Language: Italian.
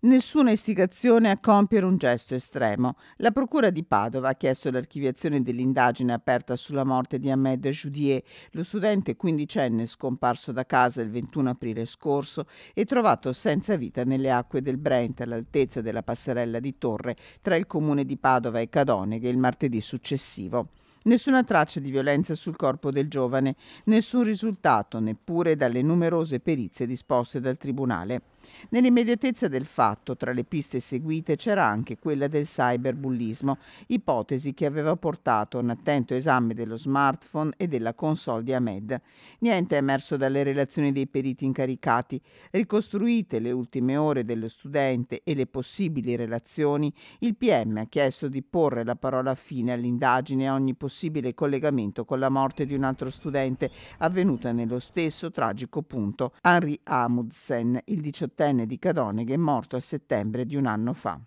nessuna istigazione a compiere un gesto estremo. La Procura di Padova ha chiesto l'archiviazione dell'indagine aperta sulla morte di Ahmed Joudier, lo studente quindicenne scomparso da casa il 21 aprile scorso e trovato senza vita nelle acque del Brent all'altezza della passerella di Torre tra il comune di Padova e Cadoneghe il martedì successivo. Nessuna traccia di violenza sul corpo del giovane, nessun risultato neppure dalle numerose perizie disposte dal Tribunale. Nell'immediatezza del fatto, fatto tra le piste seguite c'era anche quella del cyberbullismo, ipotesi che aveva portato un attento esame dello smartphone e della console di Ahmed. Niente è emerso dalle relazioni dei periti incaricati. Ricostruite le ultime ore dello studente e le possibili relazioni, il PM ha chiesto di porre la parola fine all'indagine e a ogni possibile collegamento con la morte di un altro studente avvenuta nello stesso tragico punto, Henri Amundsen, il diciottenne di Cadoneghe, morto a settembre di un anno fa.